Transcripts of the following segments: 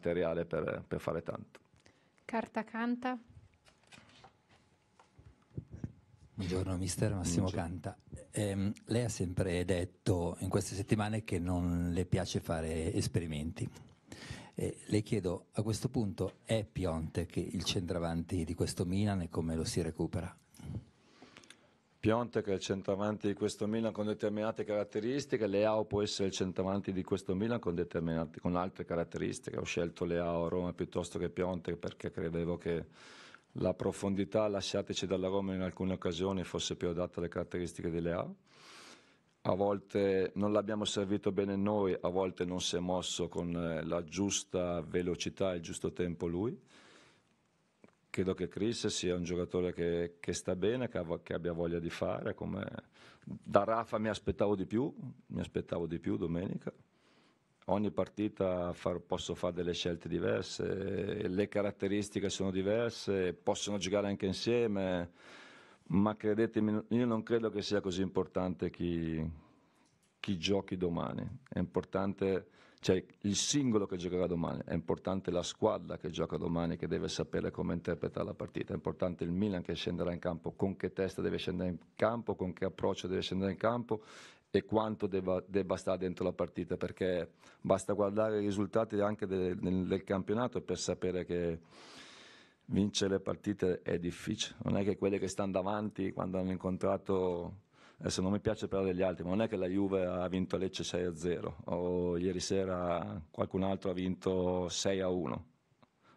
materiale per, per fare tanto. Carta canta. Buongiorno mister Massimo Canta. Eh, lei ha sempre detto in queste settimane che non le piace fare esperimenti. Eh, le chiedo a questo punto è Piontek il centravanti di questo Milan e come lo si recupera? che è il centravanti di questo Milan con determinate caratteristiche, Leao può essere il centravanti di questo Milan con, con altre caratteristiche. Ho scelto Leao a Roma piuttosto che Piontek perché credevo che la profondità lasciateci dalla Roma in alcune occasioni fosse più adatta alle caratteristiche di Leao. A volte non l'abbiamo servito bene noi, a volte non si è mosso con eh, la giusta velocità e il giusto tempo lui credo che Chris sia un giocatore che, che sta bene, che, av- che, abbia voglia di fare. Come... Da Rafa mi aspettavo di più, mi aspettavo di più domenica. Ogni partita far, posso fare delle scelte diverse, le caratteristiche sono diverse, possono giocare anche insieme, ma credetemi, io non credo che sia così importante chi, chi giochi domani, è importante cioè, il singolo che giocherà domani, è importante la squadra che gioca domani che deve sapere come interpretare la partita, è importante il Milan che scenderà in campo, con che testa deve scendere in campo, con che approccio deve scendere in campo e quanto debba, debba stare dentro la partita, perché basta guardare i risultati anche del, del campionato per sapere che vincere le partite è difficile, non è che quelle che stanno davanti quando hanno incontrato adesso non mi piace parlare degli altri, ma non è che la Juve ha vinto Lecce 6-0 o ieri sera qualcun altro ha vinto 6-1.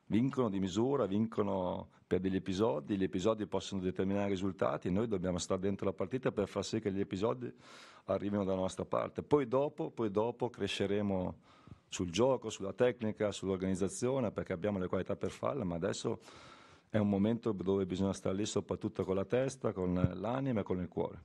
Vincono di misura, vincono per degli episodi, gli episodi possono determinare risultati, e noi dobbiamo stare dentro la partita per far sì che gli episodi arrivino dalla nostra parte. Poi dopo, poi dopo cresceremo sul gioco, sulla tecnica, sull'organizzazione, perché abbiamo le qualità per farla, ma adesso è un momento dove bisogna stare lì soprattutto con la testa, con l'anima e con il cuore.